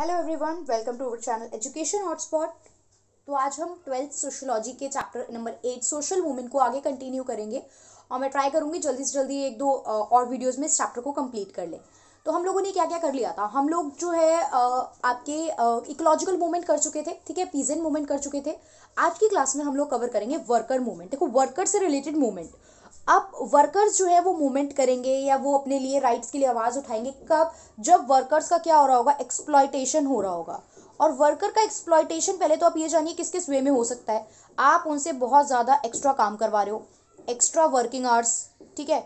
Hello everyone welcome to our channel education hotspot तो आज हम ट्वेल्थ सोशियोलॉजी के chapter number eight social women को आगे कंटिन्यू करेंगे और मैं ट्राई करूंगी जल्दी से जल्दी एक दो और वीडियोस में इस चैप्टर को कंप्लीट कर लें तो हम लोगों ने क्या क्या कर लिया था हम लोग जो है आपके इकोलॉजिकल मूवमेंट कर चुके थे ठीक है पीजेंट मूवमेंट कर चुके थे आज की क्लास में हम लोग कवर करेंगे वर्कर मूवमेंट देखो वर्कर से रिलेटेड मूवमेंट अब वर्कर्स जो है वो मूवमेंट करेंगे या वो अपने लिए राइट्स के लिए आवाज़ उठाएंगे कब जब वर्कर्स का क्या हो रहा होगा एक्सप्लॉयटेशन हो रहा होगा और वर्कर का एक्सप्लॉयटेशन पहले तो आप ये जानिए किस किस वे में हो सकता है आप उनसे बहुत ज़्यादा एक्स्ट्रा काम करवा रहे हो एक्स्ट्रा वर्किंग आवर्स ठीक है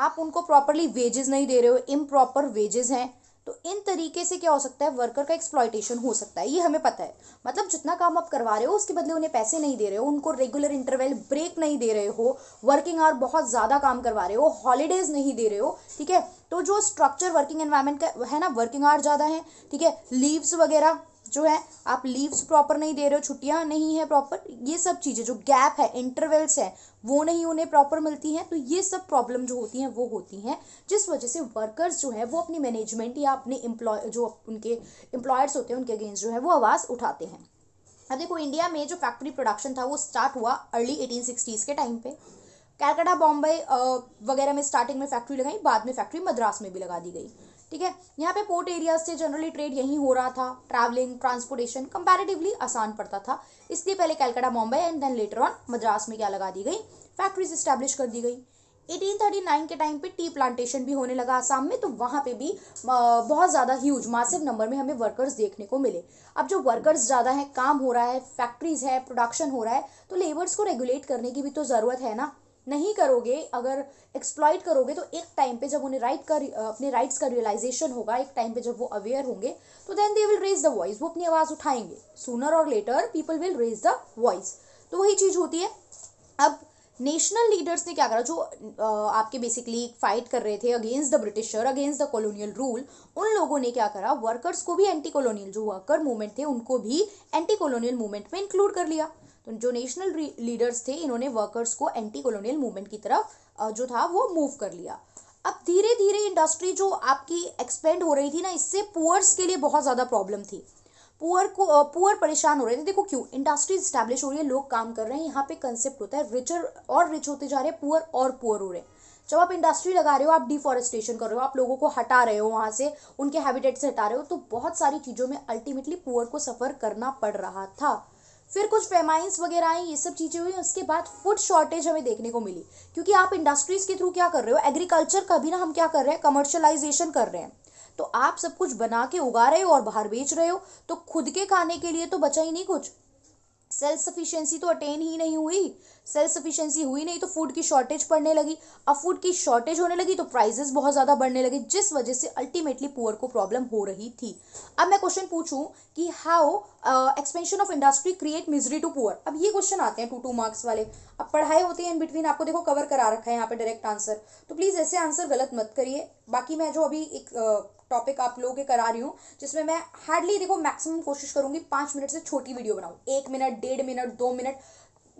आप उनको प्रॉपरली वेजेस नहीं दे रहे हो इम प्रॉपर वेजेस हैं तो इन तरीके से क्या हो सकता है वर्कर का एक्सप्लॉयटेशन हो सकता है ये हमें पता है मतलब जितना काम आप करवा रहे हो उसके बदले उन्हें पैसे नहीं दे रहे हो उनको रेगुलर इंटरवल ब्रेक नहीं दे रहे हो वर्किंग आवर बहुत ज़्यादा काम करवा रहे हो हॉलीडेज नहीं दे रहे हो ठीक है तो जो स्ट्रक्चर वर्किंग एनवायरमेंट का है ना वर्किंग आवर ज़्यादा है ठीक है लीव्स वगैरह जो है आप लीव्स प्रॉपर नहीं दे रहे हो छुट्टियां नहीं है प्रॉपर ये सब चीज़ें जो गैप है इंटरवल्स है वो नहीं उन्हें प्रॉपर मिलती हैं तो ये सब प्रॉब्लम जो होती हैं वो होती हैं जिस वजह से वर्कर्स जो है वो अपनी मैनेजमेंट या अपने एम्प्लॉय जो उनके एम्प्लॉयर्स होते हैं उनके अगेंस्ट जो है वो आवाज़ उठाते हैं अब देखो इंडिया में जो फैक्ट्री प्रोडक्शन था वो स्टार्ट हुआ अर्ली एटीन के टाइम पे कैलकाटा बॉम्बे वगैरह में स्टार्टिंग में फैक्ट्री लगाई बाद में फैक्ट्री मद्रास में भी लगा दी गई ठीक है यहाँ पे पोर्ट एरिया से जनरली ट्रेड यहीं हो रहा था ट्रैवलिंग ट्रांसपोर्टेशन कंपैरेटिवली आसान पड़ता था इसलिए पहले Calcutta Mumbai and then later on Madras में क्या लगा दी गई फैक्ट्रीज इस्टेब्लिश कर दी गई 1839 के टाइम पे टी प्लांटेशन भी होने लगा आसाम में तो वहाँ पे भी बहुत ज़्यादा ह्यूज मासिव नंबर में हमें वर्कर्स देखने को मिले अब जो वर्कर्स ज़्यादा हैं काम हो रहा है फैक्ट्रीज है प्रोडक्शन हो रहा है तो लेबर्स को रेगुलेट करने की भी तो ज़रूरत है ना नहीं करोगे अगर एक्सप्लॉइट करोगे तो एक टाइम पे जब उन्हें राइट का अपने राइट्स का रियलाइजेशन होगा एक टाइम पे जब वो अवेयर होंगे तो then they will raise the voice वो अपनी आवाज़ उठाएंगे सूनर और later people will raise the voice तो वही चीज़ होती है अब नेशनल लीडर्स ने क्या करा जो आपके बेसिकली फाइट कर रहे थे against the britisher against the colonial rule उन लोगों ने क्या करा वर्कर्स को भी एंटी कॉलोनियल जो वर्कर मूवमेंट थे उनको भी एंटी कॉलोनियल मूवमेंट में इंक्लूड कर लिया तो जो नेशनल लीडर्स थे इन्होंने वर्कर्स को एंटी कॉलोनियल मूवमेंट की तरफ जो था वो मूव कर लिया अब धीरे धीरे इंडस्ट्री जो आपकी एक्सपेंड हो रही थी ना इससे पुअर्स के लिए बहुत ज़्यादा प्रॉब्लम थी पुअर को पुअर परेशान हो रहे थे देखो क्यों इंडस्ट्री इस्टेब्लिश हो रही है लोग काम कर रहे हैं यहाँ पे कंसेप्ट होता है रिचर और रिच होते जा रहे हैं पुअर और पुअर हो रहे हैं जब आप इंडस्ट्री लगा रहे हो आप डिफॉरेस्टेशन कर रहे हो आप लोगों को हटा रहे हो वहाँ से उनके हैबिटेट से हटा रहे हो तो बहुत सारी चीज़ों में अल्टीमेटली पुअर को सफ़र करना पड़ रहा था फिर कुछ फेमाइंस वगैरह आई ये सब चीज़ें हुई उसके बाद फूड शॉर्टेज हमें देखने को मिली क्योंकि आप इंडस्ट्रीज़ के थ्रू क्या कर रहे हो एग्रीकल्चर का भी ना हम क्या कर रहे हैं कमर्शलाइजेशन कर रहे हैं तो आप सब कुछ बना के उगा रहे हो और बाहर बेच रहे हो तो खुद के खाने के लिए तो बचा ही नहीं कुछ सेल्फ सफिशियंसी तो अटेन ही नहीं हुई सेल्फ सफिशियंसी हुई नहीं तो फूड की शॉर्टेज पड़ने लगी अब फूड की शॉर्टेज होने लगी तो प्राइजेस बहुत ज़्यादा बढ़ने लगे जिस वजह से अल्टीमेटली पुअर को प्रॉब्लम हो रही थी अब मैं क्वेश्चन पूछूं कि how expansion of industry create misery to poor अब ये क्वेश्चन आते हैं टू टू मार्क्स वाले अब पढ़ाए होते हैं इन बिटवीन आपको देखो कवर करा रखा है यहाँ पे डायरेक्ट आंसर तो प्लीज़ ऐसे आंसर गलत मत करिए बाकी मैं जो अभी एक टॉपिक uh, आप लोगों के करा रही हूँ जिसमें मैं हार्डली देखो मैक्सिमम कोशिश करूँगी पाँच मिनट से छोटी वीडियो बनाऊँ एक मिनट डेढ़ मिनट दो मिनट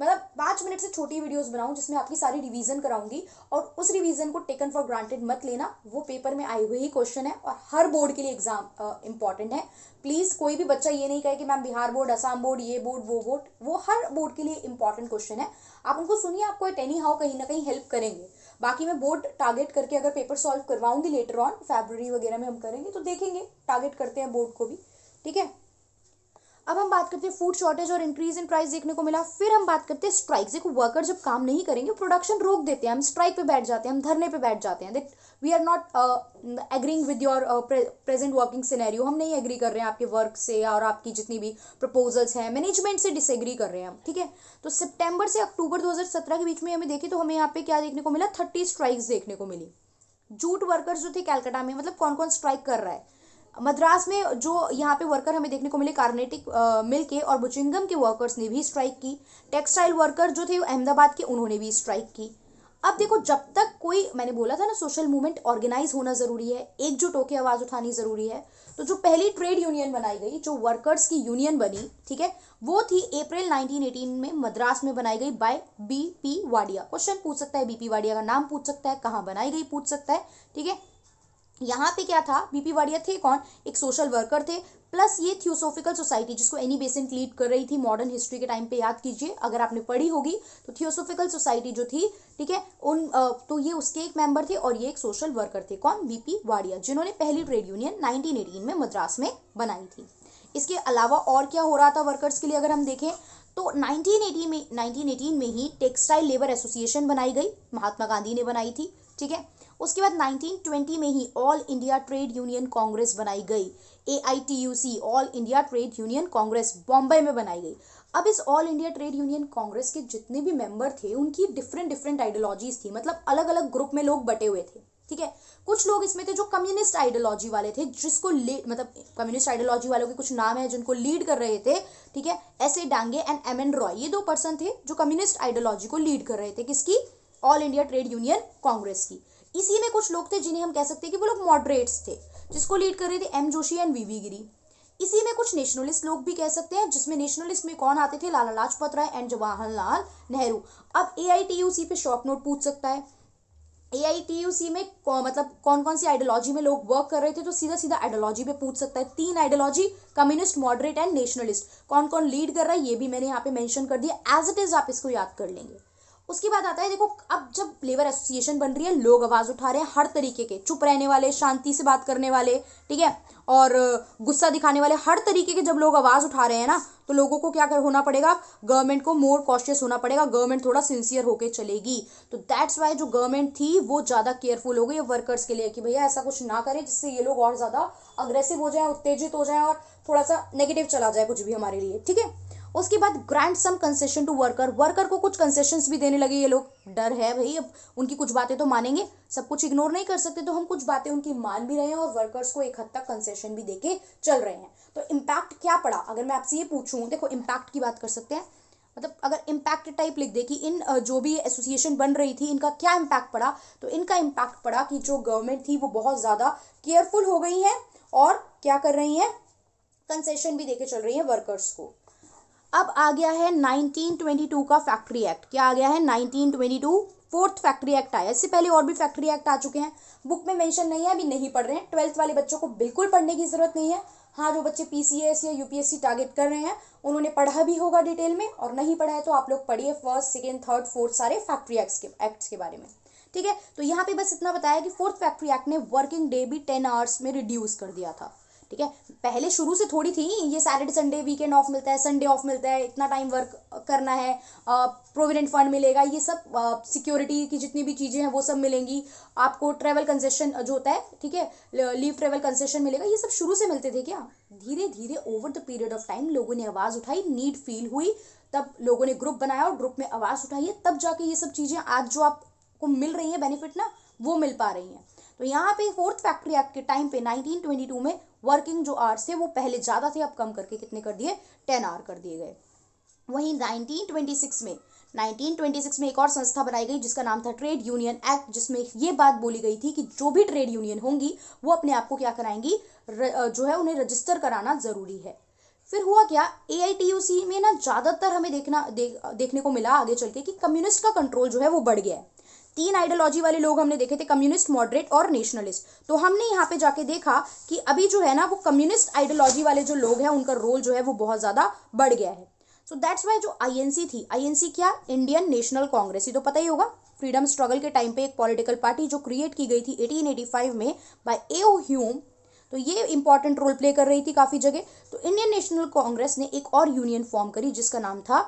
मतलब पाँच मिनट से छोटी वीडियोस बनाऊँ जिसमें आपकी सारी रिवीजन कराऊंगी और उस रिवीजन को टेकन फॉर ग्रांटेड मत लेना वो पेपर में आए हुए ही क्वेश्चन है और हर बोर्ड के लिए एग्जाम इंपॉर्टेंट है प्लीज़ कोई भी बच्चा ये नहीं कहे कि ma'am Bihar board Assam board ये बोर्ड वो बोर्ड वो हर बोर्ड के लिए इंपॉर्टेंट क्वेश्चन है आप उनको सुनिए आपको एनी हाउ कहीं ना कहीं हेल्प करेंगे बाकी मैं बोर्ड टारगेट करके अगर पेपर सॉल्व करवाऊंगी लेटर ऑन फेबररी वगैरह में हम करेंगे तो देखेंगे टारगेट करते हैं बोर्ड को भी ठीक है अब हम बात करते हैं फूड शॉर्टेज और इंक्रीज इन प्राइस देखने को मिला फिर हम बात करते हैं स्ट्राइक देखो वर्कर जब काम नहीं करेंगे प्रोडक्शन रोक देते हैं हम स्ट्राइक पे बैठ जाते हैं हम धरने पे बैठ जाते हैं देख we are not agreeing with your present working scenario हम नहीं एग्री कर रहे हैं आपके वर्क से और आपकी जितनी भी प्रपोजल्स हैं मैनेजमेंट से डिसएग्री कर रहे हैं हम ठीक है तो सितंबर से अक्टूबर 2017 के बीच में हमें देखें तो हमें यहाँ पे क्या देखने को मिला थर्टी स्ट्राइक्स देखने को मिली जूट वर्कर्स जो थे कैलकाटा में मतलब कौन कौन स्ट्राइक कर रहा है मद्रास में जो यहाँ पे वर्कर हमें देखने को मिले कार्नेटिक मिल के और बुचिंगम के वर्कर्स ने भी स्ट्राइक की टेक्सटाइल वर्कर जो थे अहमदाबाद के उन्होंने भी स्ट्राइक की अब देखो जब तक कोई मैंने बोला था ना सोशल मूवमेंट ऑर्गेनाइज होना ज़रूरी है एकजुट होकर आवाज़ उठानी ज़रूरी है तो जो पहली ट्रेड यूनियन बनाई गई जो वर्कर्स की यूनियन बनी ठीक है वो थी अप्रैल 1918 में मद्रास में बनाई गई by B P Wadia question पूछ सकता है बी पी वाडिया का नाम पूछ सकता है कहाँ बनाई गई पूछ सकता है ठीक है यहाँ पे क्या था बीपी वाडिया थे कौन एक सोशल वर्कर थे प्लस ये थियोसोफिकल सोसाइटी जिसको एनी बेसेंट लीड कर रही थी मॉडर्न हिस्ट्री के टाइम पे याद कीजिए अगर आपने पढ़ी होगी तो थियोसोफिकल सोसाइटी जो थी ठीक है उन तो ये उसके एक मेंबर थे और ये एक सोशल वर्कर थे कौन पी वाडिया जिन्होंने पहली ट्रेड यूनियन 1918 में मद्रास में बनाई थी इसके अलावा और क्या हो रहा था वर्कर्स के लिए अगर हम देखें तो 1980 में 1918 में ही टेक्सटाइल लेबर एसोसिएशन बनाई गई महात्मा गांधी ने बनाई थी ठीक है उसके बाद 1920 में ही All India Trade Union Congress बनाई गई a All India Trade Union Congress Bombay में बनाई गई अब इस All India Trade Union Congress के जितने भी मेंबर थे उनकी डिफरेंट डिफरेंट आइडियोलॉजीज थी मतलब अलग अलग ग्रुप में लोग बटे हुए थे ठीक है कुछ लोग इसमें थे जो कम्युनिस्ट आइडियोलॉजी वाले थे जिसको लीड मतलब कम्युनिस्ट आइडियोलॉजी वालों के कुछ नाम है जिनको लीड कर रहे थे ठीक है S A Dange and M N Roy ये दो पर्सन थे जो कम्युनिस्ट आइडियोलॉजी को लीड कर रहे थे किसकी All India Trade Union Congress की इसी में कुछ लोग थे जिन्हें हम कह सकते हैं कि वो लोग मॉडरेट्स थे जिसको लीड कर रहे थे M Joshi and V Giri इसी में कुछ नेशनलिस्ट लोग भी कह सकते हैं जिसमें नेशनलिस्ट में कौन आते थे लाला लाजपत राय एंड जवाहरलाल नेहरू अब ए आई पे शॉर्ट नोट पूछ सकता है ए आई में मतलब कौन कौन सी आइडियोलॉजी में लोग वर्क कर रहे थे तो सीधा सीधा आइडियोलॉजी पे पूछ सकता है तीन ideology communist moderate and nationalist कौन कौन लीड कर रहा है ये भी मैंने यहाँ पे मेंशन कर दिया एज इट इज आप इसको याद कर लेंगे उसके बाद आता है देखो अब जब लेबर एसोसिएशन बन रही है लोग आवाज़ उठा रहे हैं हर तरीके के चुप रहने वाले शांति से बात करने वाले ठीक है और गुस्सा दिखाने वाले हर तरीके के जब लोग आवाज़ उठा रहे हैं ना तो लोगों को क्या कर होना पड़ेगा गवर्नमेंट को मोर कॉशियस होना पड़ेगा गवर्नमेंट थोड़ा सिंसियर होकर चलेगी तो दैट्स वाई जो गवर्नमेंट थी वो ज़्यादा केयरफुल हो गई वर्कर्स के लिए कि भैया ऐसा कुछ ना करें जिससे ये लोग और ज़्यादा अग्रेसिव हो जाए उत्तेजित हो जाए और थोड़ा सा नेगेटिव चला जाए कुछ भी हमारे लिए ठीक है उसके बाद grant some concession to worker worker को कुछ कंसेशन भी देने लगे ये लोग डर है भाई अब उनकी कुछ बातें तो मानेंगे सब कुछ इग्नोर नहीं कर सकते तो हम कुछ बातें उनकी मान भी रहे हैं और वर्कर्स को एक हद तक कंसेशन भी देके चल रहे हैं तो इम्पैक्ट क्या पड़ा अगर मैं आपसे ये पूछूँ देखो इम्पैक्ट की बात कर सकते हैं मतलब अगर इम्पैक्ट टाइप लिख दे कि इन जो भी एसोसिएशन बन रही थी इनका क्या इम्पैक्ट पड़ा तो इनका इम्पैक्ट पड़ा कि जो गवर्नमेंट थी वो बहुत ज़्यादा केयरफुल हो गई है और क्या कर रही है कंसेशन भी देके चल रही है वर्कर्स को अब आ गया है 1922 का फैक्ट्री एक्ट क्या आ गया है 1922 फोर्थ फैक्ट्री एक्ट आया इससे पहले और भी फैक्ट्री एक्ट आ चुके हैं बुक में मेंशन नहीं है अभी नहीं पढ़ रहे हैं ट्वेल्थ वाले बच्चों को बिल्कुल पढ़ने की ज़रूरत नहीं है हाँ जो बच्चे पीसीएस या यूपीएससी टारगेट कर रहे हैं उन्होंने पढ़ा भी होगा डिटेल में और नहीं पढ़ा है तो आप लोग पढ़िए फर्स्ट सेकेंड थर्ड फोर्थ सारे फैक्ट्री एक्ट के एक्ट्स के बारे में ठीक है तो यहाँ पे बस इतना बताया कि फोर्थ फैक्ट्री एक्ट ने वर्किंग डे भी टेन आवर्स में रिड्यूस कर दिया था ठीक है पहले शुरू से थोड़ी थी ये सैटरडे संडे वीकेंड ऑफ मिलता है संडे ऑफ मिलता है इतना टाइम वर्क करना है प्रोविडेंट फंड मिलेगा ये सब सिक्योरिटी की जितनी भी चीज़ें हैं वो सब मिलेंगी आपको ट्रैवल कंसेशन जो होता है ठीक है लीव ट्रैवल कंसेशन मिलेगा ये सब शुरू से मिलते थे क्या धीरे धीरे over the period of time लोगों ने आवाज़ उठाई नीड फील हुई तब लोगों ने ग्रुप बनाया और ग्रुप में आवाज़ उठाई है तब जाके ये सब चीज़ें आज जो आपको मिल रही हैं बेनिफिट ना वो मिल पा रही हैं तो यहाँ पे फोर्थ फैक्ट्री एक्ट के टाइम पे 1922 में वर्किंग जो आवर्स थे वो पहले ज़्यादा थे अब कम करके कितने कर दिए टेन आवर कर दिए गए वहीं 1926 में 1926 में एक और संस्था बनाई गई जिसका नाम था ट्रेड यूनियन एक्ट जिसमें ये बात बोली गई थी कि जो भी ट्रेड यूनियन होंगी वो अपने आप को क्या कराएंगी जो है उन्हें रजिस्टर कराना ज़रूरी है फिर हुआ क्या ए में ना ज़्यादातर हमें देखना दे, देखने को मिला आगे चल के कि कम्युनिस्ट का कंट्रोल जो है वो बढ़ गया है तीन आइडियोलॉजी वाले लोग हमने देखे थे कम्युनिस्ट मॉडरेट और नेशनलिस्ट तो हमने यहाँ पे जाके देखा कि अभी जो है ना वो कम्युनिस्ट आइडियोलॉजी वाले जो लोग हैं उनका रोल जो है वो बहुत ज़्यादा बढ़ गया है सो दैट्स वाई जो आईएनसी थी आईएनसी क्या इंडियन नेशनल कांग्रेस ये तो पता ही होगा फ्रीडम स्ट्रगल के टाइम पे एक पॉलिटिकल पार्टी जो क्रिएट की गई थी 1885 में बाय ए ओ ह्यूम तो ये इंपॉर्टेंट रोल प्ले कर रही थी काफ़ी जगह तो इंडियन नेशनल कांग्रेस ने एक और यूनियन फॉर्म करी जिसका नाम था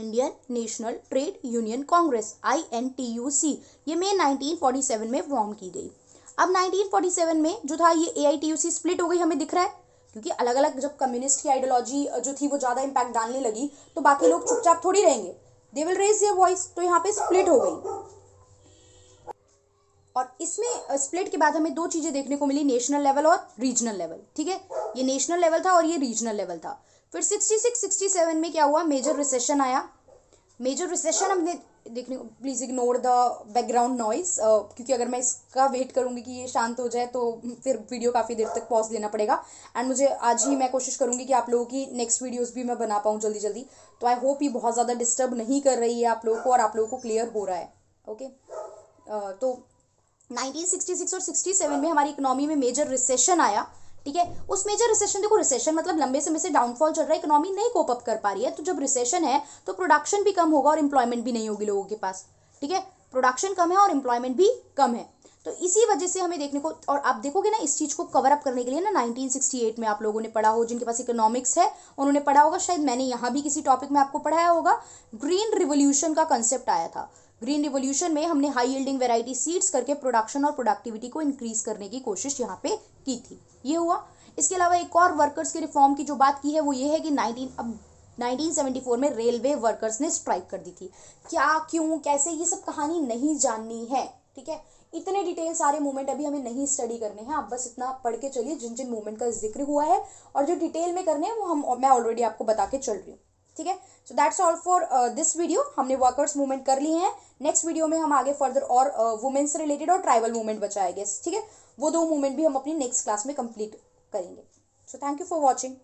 Indian National Trade Union Congress I N T U C ये मई 1947 में फॉर्म की गई अब 1947 में जो था ये A I T U C split हो गई हमें दिख रहा है क्योंकि अलग अलग जब कम्युनिस्ट की आइडियोलॉजी जो थी वो ज़्यादा इम्पैक्ट डालने लगी तो बाकी लोग चुपचाप थोड़ी रहेंगे they will raise your voice तो यहाँ पे स्प्लिट हो गई और इसमें स्प्लिट के बाद हमें दो चीज़ें देखने को मिली नेशनल लेवल और रीजनल लेवल ठीक है ये नेशनल लेवल था और ये रीजनल लेवल था फिर 66 67 में क्या हुआ मेजर रिसेशन आया मेजर रिसेशन हमने देखने को please ignore the background noise क्योंकि अगर मैं इसका वेट करूंगी कि ये शांत हो जाए तो फिर वीडियो काफ़ी देर तक पॉज लेना पड़ेगा एंड मुझे आज ही मैं कोशिश करूँगी कि आप लोगों की नेक्स्ट वीडियोस भी मैं बना पाऊँ जल्दी जल्दी तो आई होप ये बहुत ज़्यादा डिस्टर्ब नहीं कर रही है आप लोगों को और आप लोगों को क्लियर हो रहा है ओके okay? uh, तो 1966 और 67 में हमारी इकोनॉमी में मेजर रिसेशन आया ठीक है उस मेजर रिसेशन देखो रिसेशन मतलब लंबे समय से डाउनफॉल चल रहा है इकोनॉमी नहीं कोप अप कर पा रही है तो जब रिसेशन है तो प्रोडक्शन भी कम होगा और एम्प्लॉयमेंट भी नहीं होगी लोगों के पास ठीक है प्रोडक्शन कम है और एम्प्लॉयमेंट भी कम है तो इसी वजह से हमें देखने को और आप देखोगे ना इस चीज़ को कवर अप करने के लिए ना 1968 में आप लोगों ने पढ़ा हो जिनके पास इकोनॉमिक्स है उन्होंने पढ़ा होगा शायद मैंने यहां भी किसी टॉपिक में आपको पढ़ाया होगा ग्रीन रिवोल्यूशन का कंसेप्ट आया था ग्रीन रिवोल्यूशन में हमने हाई यील्डिंग वेराइटी सीड्स करके प्रोडक्शन और प्रोडक्टिविटी को इंक्रीज करने की कोशिश यहाँ पे की थी ये हुआ इसके अलावा एक और वर्कर्स के रिफॉर्म की जो बात की है वो ये है कि नाइनटीन अब 1974 में रेलवे वर्कर्स ने स्ट्राइक कर दी थी क्या क्यों कैसे ये सब कहानी नहीं जाननी है ठीक है इतने डिटेल सारे मूवमेंट अभी हमें नहीं स्टडी करने हैं आप बस इतना पढ़ के चलिए जिन जिन मूवमेंट का जिक्र हुआ है और जो डिटेल में करने हैं वो हम मैं ऑलरेडी आपको बता के चल रही हूँ ठीक है so that's all for this video हमने वर्कर्स मूवमेंट कर लिए हैं नेक्स्ट वीडियो में हम आगे फर्दर और वुमेन्स से रिलेटेड और ट्राइबल मूवमेंट बचाएंगे ठीक है वो दो मूवमेंट भी हम अपनी नेक्स्ट क्लास में कंप्लीट करेंगे so thank you for watching